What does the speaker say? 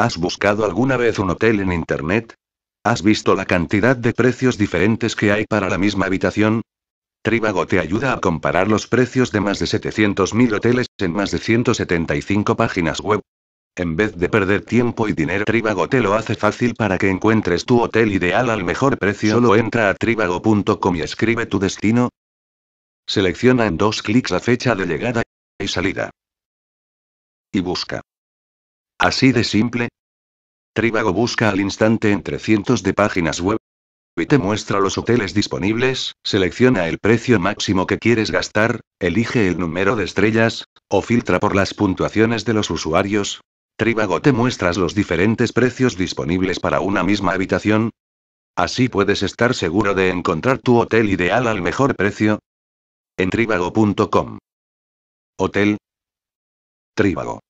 ¿Has buscado alguna vez un hotel en Internet? ¿Has visto la cantidad de precios diferentes que hay para la misma habitación? Tribago te ayuda a comparar los precios de más de 700.000 hoteles en más de 175 páginas web. En vez de perder tiempo y dinero, Tribago te lo hace fácil para que encuentres tu hotel ideal al mejor precio. Solo entra a tribago.com y escribe tu destino. Selecciona en dos clics la fecha de llegada y salida. Y busca. ¿Así de simple? Trivago busca al instante entre cientos de páginas web y te muestra los hoteles disponibles, selecciona el precio máximo que quieres gastar, elige el número de estrellas, o filtra por las puntuaciones de los usuarios. Trivago te muestras los diferentes precios disponibles para una misma habitación. Así puedes estar seguro de encontrar tu hotel ideal al mejor precio. En trivago.com. Hotel. Trivago.